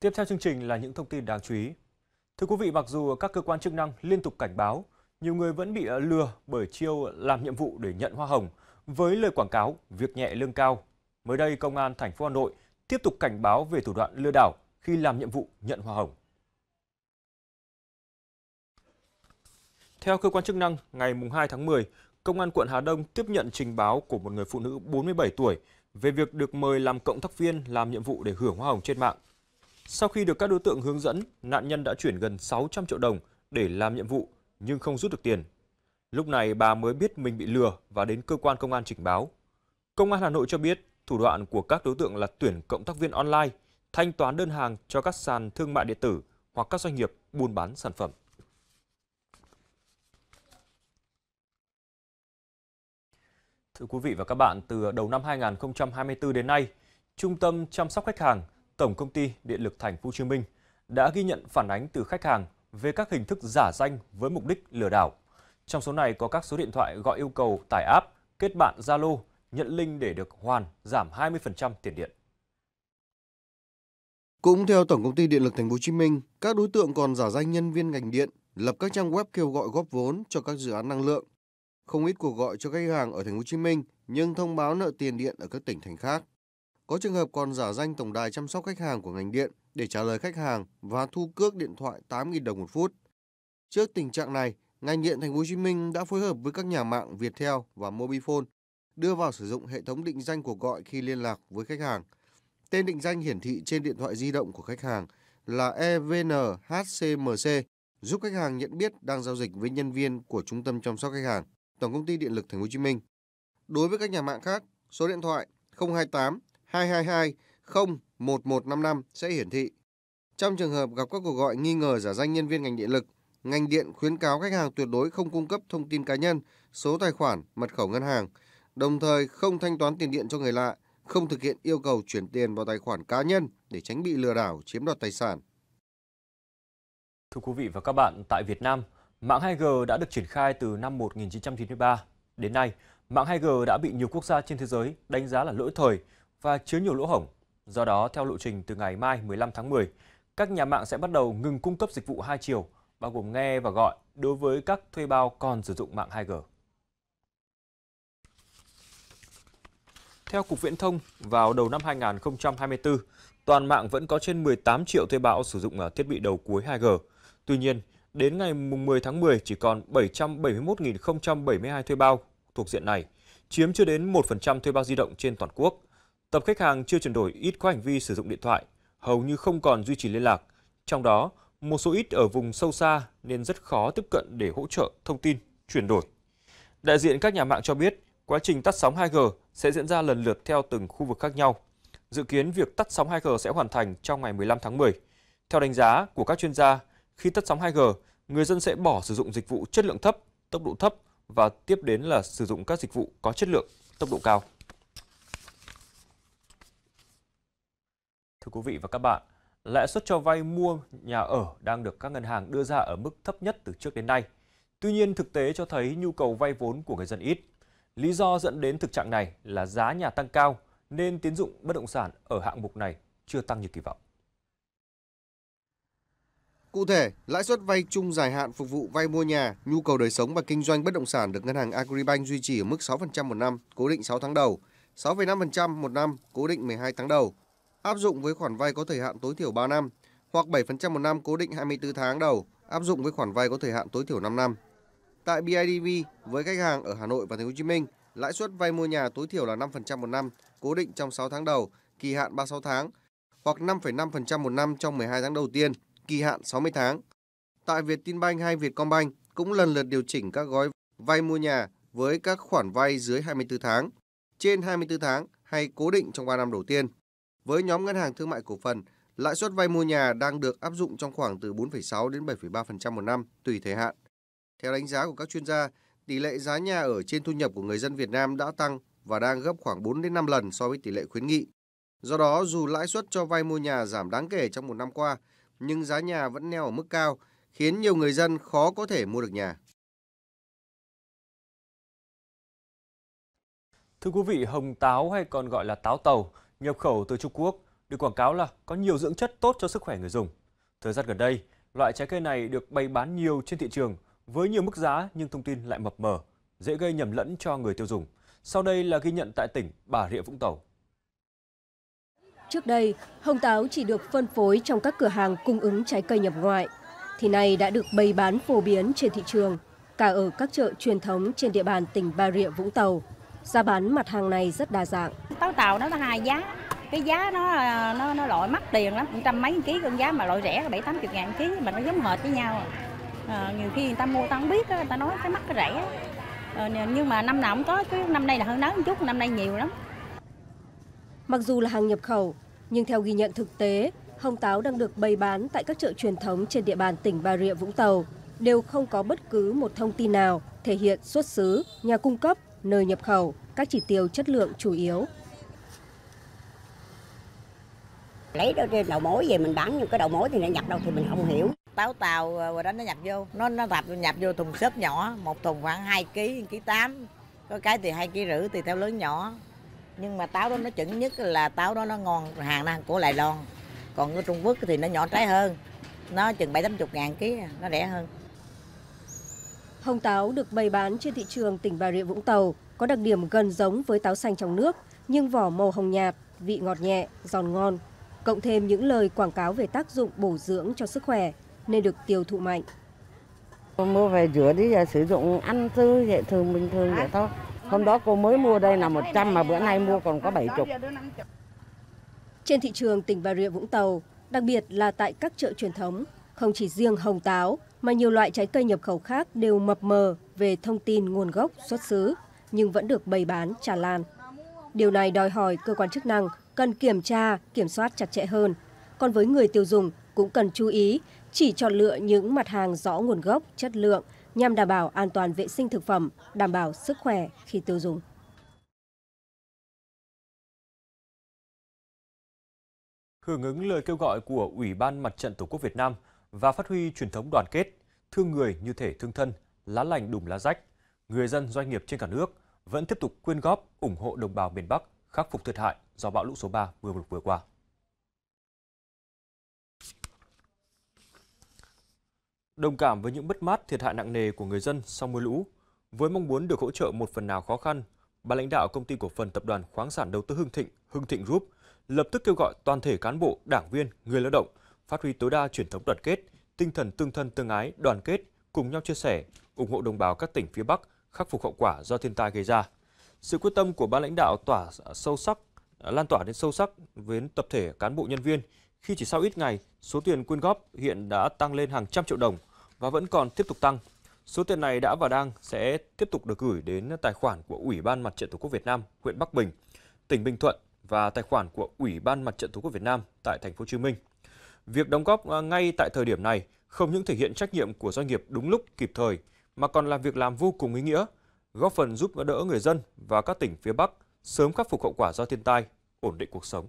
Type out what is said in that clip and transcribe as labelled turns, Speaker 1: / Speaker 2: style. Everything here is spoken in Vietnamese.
Speaker 1: Tiếp theo chương trình là những thông tin đáng chú ý. Thưa quý vị, mặc dù các cơ quan chức năng liên tục cảnh báo, nhiều người vẫn bị ờ, lừa bởi chiêu làm nhiệm vụ để nhận hoa hồng với lời quảng cáo việc nhẹ lương cao. Mới đây, Công an thành phố Hà Nội tiếp tục cảnh báo về thủ đoạn lừa đảo khi làm nhiệm vụ nhận hoa hồng. Theo cơ quan chức năng, ngày 2 tháng 10, Công an quận Hà Đông tiếp nhận trình báo của một người phụ nữ 47 tuổi về việc được mời làm cộng tác viên làm nhiệm vụ để hưởng hoa hồng trên mạng sau khi được các đối tượng hướng dẫn, nạn nhân đã chuyển gần 600 triệu đồng để làm nhiệm vụ nhưng không rút được tiền. Lúc này bà mới biết mình bị lừa và đến cơ quan công an trình báo. Công an Hà Nội cho biết thủ đoạn của các đối tượng là tuyển cộng tác viên online, thanh toán đơn hàng cho các sàn thương mại điện tử hoặc các doanh nghiệp buôn bán sản phẩm. Thưa quý vị và các bạn, từ đầu năm 2024 đến nay, Trung tâm chăm sóc khách hàng Tổng công ty Điện lực Thành phố Hồ Chí Minh đã ghi nhận phản ánh từ khách hàng về các hình thức giả danh với mục đích lừa đảo. Trong số này có các số điện thoại gọi yêu cầu tải app, kết bạn Zalo, nhận link để được hoàn giảm 20% tiền điện.
Speaker 2: Cũng theo Tổng công ty Điện lực Thành phố Hồ Chí Minh, các đối tượng còn giả danh nhân viên ngành điện, lập các trang web kêu gọi góp vốn cho các dự án năng lượng. Không ít cuộc gọi cho khách hàng ở Thành phố Hồ Chí Minh nhưng thông báo nợ tiền điện ở các tỉnh thành khác. Có trường hợp còn giả danh tổng đài chăm sóc khách hàng của ngành điện để trả lời khách hàng và thu cước điện thoại 8.000 đồng một phút. Trước tình trạng này, ngành điện Thành phố Hồ Chí Minh đã phối hợp với các nhà mạng Viettel và Mobifone đưa vào sử dụng hệ thống định danh cuộc gọi khi liên lạc với khách hàng. Tên định danh hiển thị trên điện thoại di động của khách hàng là EVNHCMC, giúp khách hàng nhận biết đang giao dịch với nhân viên của trung tâm chăm sóc khách hàng, Tổng công ty Điện lực Thành phố Hồ Chí Minh. Đối với các nhà mạng khác, số điện thoại 028 222 01155 sẽ hiển thị. Trong trường hợp gặp các cuộc gọi nghi ngờ giả danh nhân viên ngành điện lực, ngành điện khuyến cáo khách hàng tuyệt đối không cung cấp thông tin cá nhân, số tài khoản, mật khẩu ngân hàng, đồng thời không thanh toán tiền điện cho người lạ, không thực hiện yêu cầu chuyển tiền vào tài khoản cá nhân để tránh bị lừa đảo chiếm đoạt tài sản.
Speaker 1: Thưa quý vị và các bạn, tại Việt Nam, mạng 2G đã được triển khai từ năm 1993. Đến nay, mạng 2G đã bị nhiều quốc gia trên thế giới đánh giá là lỗi thời và chứa nhiều lỗ hổng. Do đó, theo lộ trình từ ngày mai 15 tháng 10, các nhà mạng sẽ bắt đầu ngừng cung cấp dịch vụ hai chiều, bao gồm nghe và gọi đối với các thuê bao còn sử dụng mạng 2G. Theo Cục Viễn thông, vào đầu năm 2024, toàn mạng vẫn có trên 18 triệu thuê bao sử dụng à, thiết bị đầu cuối 2G. Tuy nhiên, đến ngày 10 tháng 10 chỉ còn 771.072 thuê bao thuộc diện này, chiếm chưa đến 1% thuê bao di động trên toàn quốc. Tập khách hàng chưa chuyển đổi ít có hành vi sử dụng điện thoại, hầu như không còn duy trì liên lạc. Trong đó, một số ít ở vùng sâu xa nên rất khó tiếp cận để hỗ trợ thông tin, chuyển đổi. Đại diện các nhà mạng cho biết, quá trình tắt sóng 2G sẽ diễn ra lần lượt theo từng khu vực khác nhau. Dự kiến việc tắt sóng 2G sẽ hoàn thành trong ngày 15 tháng 10. Theo đánh giá của các chuyên gia, khi tắt sóng 2G, người dân sẽ bỏ sử dụng dịch vụ chất lượng thấp, tốc độ thấp và tiếp đến là sử dụng các dịch vụ có chất lượng, tốc độ cao. Thưa quý vị và các bạn, lãi suất cho vay mua nhà ở đang được các ngân hàng đưa ra ở mức thấp nhất từ trước đến nay. Tuy nhiên, thực tế cho thấy nhu cầu vay vốn của người dân ít. Lý do dẫn đến thực trạng này là giá nhà tăng cao nên tín dụng bất động sản ở hạng mục này chưa tăng như kỳ vọng.
Speaker 2: Cụ thể, lãi suất vay chung dài hạn phục vụ vay mua nhà, nhu cầu đời sống và kinh doanh bất động sản được ngân hàng Agribank duy trì ở mức 6% một năm, cố định 6 tháng đầu, 6,5% một năm, cố định 12 tháng đầu, áp dụng với khoản vay có thời hạn tối thiểu 3 năm hoặc 7% một năm cố định 24 tháng đầu, áp dụng với khoản vay có thời hạn tối thiểu 5 năm. Tại BIDV, với khách hàng ở Hà Nội và Thành phố Hồ Chí Minh, lãi suất vay mua nhà tối thiểu là 5% một năm, cố định trong 6 tháng đầu, kỳ hạn 36 tháng, hoặc 5,5% một năm trong 12 tháng đầu tiên, kỳ hạn 60 tháng. Tại Vietinbank hay Vietcombank cũng lần lượt điều chỉnh các gói vay mua nhà với các khoản vay dưới 24 tháng, trên 24 tháng hay cố định trong 3 năm đầu tiên. Với nhóm ngân hàng thương mại cổ phần, lãi suất vay mua nhà đang được áp dụng trong khoảng từ 4,6 đến 7,3% một năm tùy thời hạn. Theo đánh giá của các chuyên gia, tỷ lệ giá nhà ở trên thu nhập của người dân Việt Nam đã tăng và đang gấp khoảng 4 đến 5 lần so với tỷ lệ khuyến nghị. Do đó, dù lãi suất cho vay mua nhà giảm đáng kể trong một năm qua, nhưng giá nhà vẫn neo ở mức cao, khiến nhiều người dân khó có thể mua được nhà.
Speaker 1: Thưa quý vị, hồng táo hay còn gọi là táo tàu nhập khẩu từ Trung Quốc được quảng cáo là có nhiều dưỡng chất tốt cho sức khỏe người dùng. Thời gian gần đây, loại trái cây này được bày bán nhiều trên thị trường với nhiều mức giá nhưng thông tin lại mập mờ, dễ gây nhầm lẫn cho người tiêu dùng. Sau đây là ghi nhận tại tỉnh Bà Rịa Vũng Tàu.
Speaker 3: Trước đây, hồng táo chỉ được phân phối trong các cửa hàng cung ứng trái cây nhập ngoại, thì nay đã được bày bán phổ biến trên thị trường, cả ở các chợ truyền thống trên địa bàn tỉnh Bà Rịa Vũng Tàu. Giá bán mặt hàng này rất đa dạng. Táo tàu nó là hai giá, cái giá nó nó nó loại mắc tiền lắm, một trăm mấy ký con giá mà loại rẻ bảy tám chục ngàn ký mà nó giống hệt với nhau. À, nhiều khi người ta mua ta không biết, người ta nói cái mắc cái rẻ. À, nhưng mà năm nào cũng có, cái năm nay là hơn nắng chút, năm nay nhiều lắm. Mặc dù là hàng nhập khẩu, nhưng theo ghi nhận thực tế, hồng táo đang được bày bán tại các chợ truyền thống trên địa bàn tỉnh Bà Rịa Vũng Tàu đều không có bất cứ một thông tin nào thể hiện xuất xứ, nhà cung cấp nơi nhập khẩu, các chỉ tiêu chất lượng chủ yếu. Lấy đâu đầu mối về mình bán nhưng cái đầu mối thì nó nhập đâu thì mình không hiểu. Táo tàu rồi ờ, đó nó nhập vô, nó nó tập nhập vô thùng xốp nhỏ, một thùng khoảng 2 kg, kg 8. Có cái thì 2 kg rưỡi thì theo lớn nhỏ. Nhưng mà táo đó nó chuẩn nhất là táo đó nó ngon hàng năng của Lài Loan. Còn ở Trung Quốc thì nó nhỏ trái hơn. Nó chừng 7 80 ngàn ký, nó rẻ hơn. Hồng táo được bày bán trên thị trường tỉnh Bà Rịa Vũng Tàu có đặc điểm gần giống với táo xanh trong nước nhưng vỏ màu hồng nhạt, vị ngọt nhẹ, giòn ngon. Cộng thêm những lời quảng cáo về tác dụng bổ dưỡng cho sức khỏe nên được tiêu thụ mạnh. Mua về rửa đi giờ à, sử dụng ăn tươi vậy thường bình thường vậy thôi. Hôm đó cô mới mua đây là 100 mà bữa nay mua còn có 70. Trên thị trường tỉnh Bà Rịa Vũng Tàu, đặc biệt là tại các chợ truyền thống, không chỉ riêng hồng táo mà nhiều loại trái cây nhập khẩu khác đều mập mờ về thông tin nguồn gốc xuất xứ nhưng vẫn được bày bán tràn lan. Điều này đòi hỏi cơ quan chức năng cần kiểm tra, kiểm soát chặt chẽ hơn. Còn với người tiêu dùng cũng cần chú ý chỉ chọn lựa những mặt hàng rõ nguồn gốc, chất lượng nhằm đảm bảo an toàn vệ sinh thực phẩm, đảm bảo sức khỏe khi tiêu dùng.
Speaker 1: Hưởng ứng lời kêu gọi của Ủy ban Mặt trận Tổ quốc Việt Nam, và phát huy truyền thống đoàn kết, thương người như thể thương thân, lá lành đùm lá rách, người dân doanh nghiệp trên cả nước vẫn tiếp tục quyên góp ủng hộ đồng bào miền Bắc khắc phục thiệt hại do bão lũ số 3 vừa vừa qua. Đồng cảm với những bất mát thiệt hại nặng nề của người dân sau mưa lũ, với mong muốn được hỗ trợ một phần nào khó khăn, ban lãnh đạo công ty cổ phần tập đoàn khoáng sản đầu tư Hưng Thịnh, Hưng Thịnh Group lập tức kêu gọi toàn thể cán bộ, đảng viên, người lao động phát huy tối đa truyền thống đoàn kết, tinh thần tương thân tương ái, đoàn kết, cùng nhau chia sẻ, ủng hộ đồng bào các tỉnh phía Bắc khắc phục hậu quả do thiên tai gây ra. Sự quyết tâm của ban lãnh đạo tỏa sâu sắc, lan tỏa đến sâu sắc với tập thể cán bộ nhân viên khi chỉ sau ít ngày, số tiền quyên góp hiện đã tăng lên hàng trăm triệu đồng và vẫn còn tiếp tục tăng. Số tiền này đã và đang sẽ tiếp tục được gửi đến tài khoản của Ủy ban Mặt trận Tổ quốc Việt Nam, huyện Bắc Bình, tỉnh Bình Thuận và tài khoản của Ủy ban Mặt trận Tổ quốc Việt Nam tại thành phố Hồ Chí Minh. Việc đóng góp à, ngay tại thời điểm này không những thể hiện trách nhiệm của doanh nghiệp đúng lúc kịp thời, mà còn là việc làm vô cùng ý nghĩa, góp phần giúp đỡ người dân và các tỉnh phía Bắc sớm khắc phục hậu quả do thiên tai, ổn định cuộc sống.